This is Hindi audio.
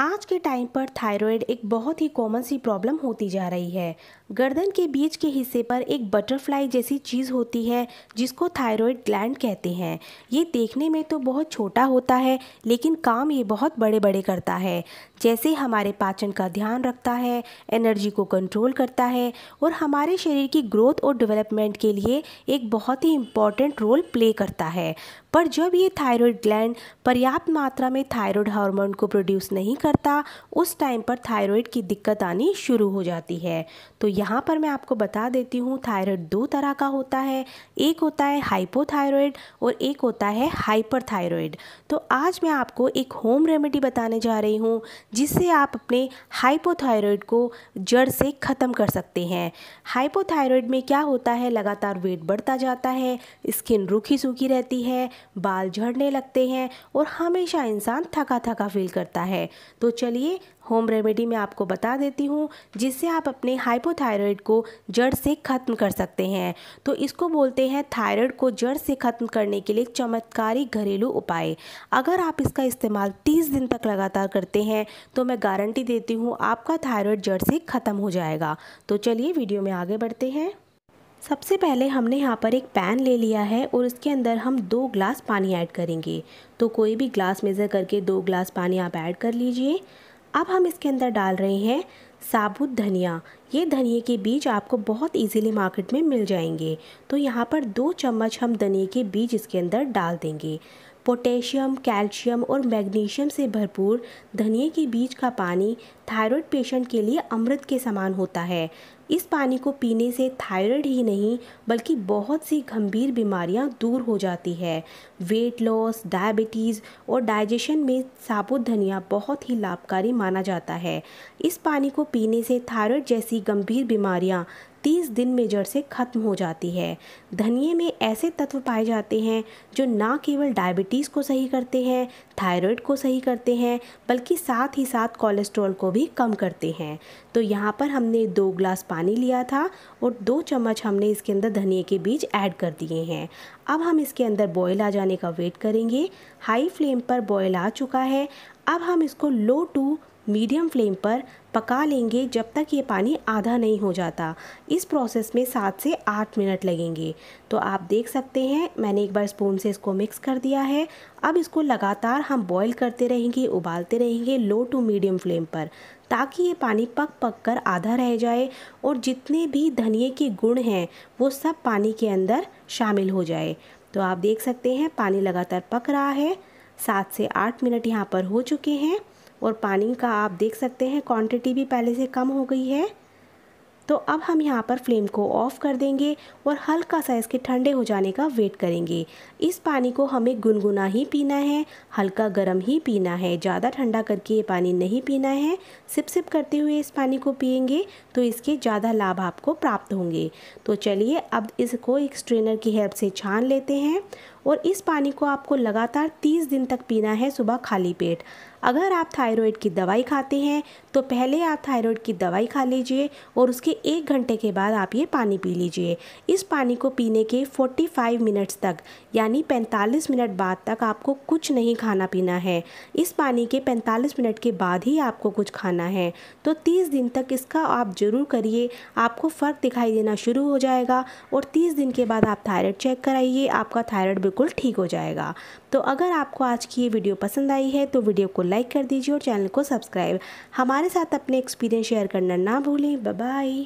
आज के टाइम पर थायराइड एक बहुत ही कॉमन सी प्रॉब्लम होती जा रही है गर्दन के बीच के हिस्से पर एक बटरफ्लाई जैसी चीज़ होती है जिसको थायराइड ग्लैंड कहते हैं ये देखने में तो बहुत छोटा होता है लेकिन काम ये बहुत बड़े बड़े करता है जैसे हमारे पाचन का ध्यान रखता है एनर्जी को कंट्रोल करता है और हमारे शरीर की ग्रोथ और डेवलपमेंट के लिए एक बहुत ही इम्पॉर्टेंट रोल प्ले करता है पर जब ये थायरॉयड ग्लैंड पर्याप्त मात्रा में थायरॉयड हार्मोन को प्रोड्यूस नहीं करता उस टाइम पर थायराइड की दिक्कत आनी शुरू हो जाती है तो यहाँ पर मैं आपको बता देती हूँ थायराइड दो तरह का होता है एक होता है हाइपोथायराइड और एक होता है हाइपर हाइपरथायराइड तो आज मैं आपको एक होम रेमेडी बताने जा रही हूँ जिससे आप अपने हाइपोथायराइड को जड़ से ख़त्म कर सकते हैं हाइपोथायराइड में क्या होता है लगातार वेट बढ़ता जाता है स्किन रूखी सूखी रहती है बाल झड़ने लगते हैं और हमेशा इंसान थका थका फील करता है तो चलिए होम रेमेडी मैं आपको बता देती हूँ जिससे आप अपने हाइपोथायरॉयड को जड़ से ख़त्म कर सकते हैं तो इसको बोलते हैं थायराइड को जड़ से ख़त्म करने के लिए चमत्कारी घरेलू उपाय अगर आप इसका इस्तेमाल 30 दिन तक लगातार करते हैं तो मैं गारंटी देती हूँ आपका थायराइड जड़ से ख़त्म हो जाएगा तो चलिए वीडियो में आगे बढ़ते हैं सबसे पहले हमने यहाँ पर एक पैन ले लिया है और इसके अंदर हम दो ग्लास पानी ऐड करेंगे तो कोई भी ग्लास मेज़र करके दो ग्लास पानी आप ऐड कर लीजिए अब हम इसके अंदर डाल रहे हैं साबुत धनिया ये धनिए के बीज आपको बहुत इजीली मार्केट में मिल जाएंगे तो यहाँ पर दो चम्मच हम धनिए के बीज इसके अंदर डाल देंगे पोटेशियम कैल्शियम और मैग्नीशियम से भरपूर धनिए के बीज का पानी थायराइड पेशेंट के लिए अमृत के समान होता है इस पानी को पीने से थायराइड ही नहीं बल्कि बहुत सी गंभीर बीमारियां दूर हो जाती है वेट लॉस डायबिटीज़ और डाइजेशन में साबुत धनिया बहुत ही लाभकारी माना जाता है इस पानी को पीने से थायराइड जैसी गंभीर बीमारियां 30 दिन में जड़ से खत्म हो जाती है धनिए में ऐसे तत्व पाए जाते हैं जो ना केवल डायबिटीज़ को सही करते हैं थायराइड को सही करते हैं बल्कि साथ ही साथ कोलेस्ट्रॉल को भी कम करते हैं तो यहाँ पर हमने दो ग्लास पानी लिया था और दो चम्मच हमने इसके अंदर धनिए के बीज ऐड कर दिए हैं अब हम इसके अंदर बॉयल आ जाने का वेट करेंगे हाई फ्लेम पर बॉयल आ चुका है अब हम इसको लो टू मीडियम फ्लेम पर पका लेंगे जब तक ये पानी आधा नहीं हो जाता इस प्रोसेस में सात से आठ मिनट लगेंगे तो आप देख सकते हैं मैंने एक बार स्पून से इसको मिक्स कर दिया है अब इसको लगातार हम बॉईल करते रहेंगे उबालते रहेंगे लो टू मीडियम फ्लेम पर ताकि ये पानी पक पक कर आधा रह जाए और जितने भी धनिए के गुण हैं वो सब पानी के अंदर शामिल हो जाए तो आप देख सकते हैं पानी लगातार पक रहा है सात से आठ मिनट यहाँ पर हो चुके हैं और पानी का आप देख सकते हैं क्वांटिटी भी पहले से कम हो गई है तो अब हम यहाँ पर फ्लेम को ऑफ़ कर देंगे और हल्का सा इसके ठंडे हो जाने का वेट करेंगे इस पानी को हमें गुनगुना ही पीना है हल्का गर्म ही पीना है ज़्यादा ठंडा करके ये पानी नहीं पीना है सिप सिप करते हुए इस पानी को पियेंगे तो इसके ज़्यादा लाभ आपको प्राप्त होंगे तो चलिए अब इसको एक स्ट्रेनर की हेल्प से छान लेते हैं और इस पानी को आपको लगातार 30 दिन तक पीना है सुबह खाली पेट अगर आप थायराइड की दवाई खाते हैं तो पहले आप थायराइड की दवाई खा लीजिए और उसके एक घंटे के बाद आप ये पानी पी लीजिए इस पानी को पीने के 45 मिनट्स तक यानी 45 मिनट बाद तक आपको कुछ नहीं खाना पीना है इस पानी के 45 मिनट के बाद ही आपको कुछ खाना है तो 30 दिन तक इसका आप ज़रूर करिए आपको फ़र्क दिखाई देना शुरू हो जाएगा और तीस दिन के बाद आप थायरॉयड चेक कराइए आपका थायरॉयड बिल्कुल ठीक हो जाएगा तो अगर आपको आज की ये वीडियो पसंद आई है तो वीडियो को लाइक कर दीजिए और चैनल को सब्सक्राइब हमारे साथ अपने एक्सपीरियंस शेयर करना ना भूलें बाय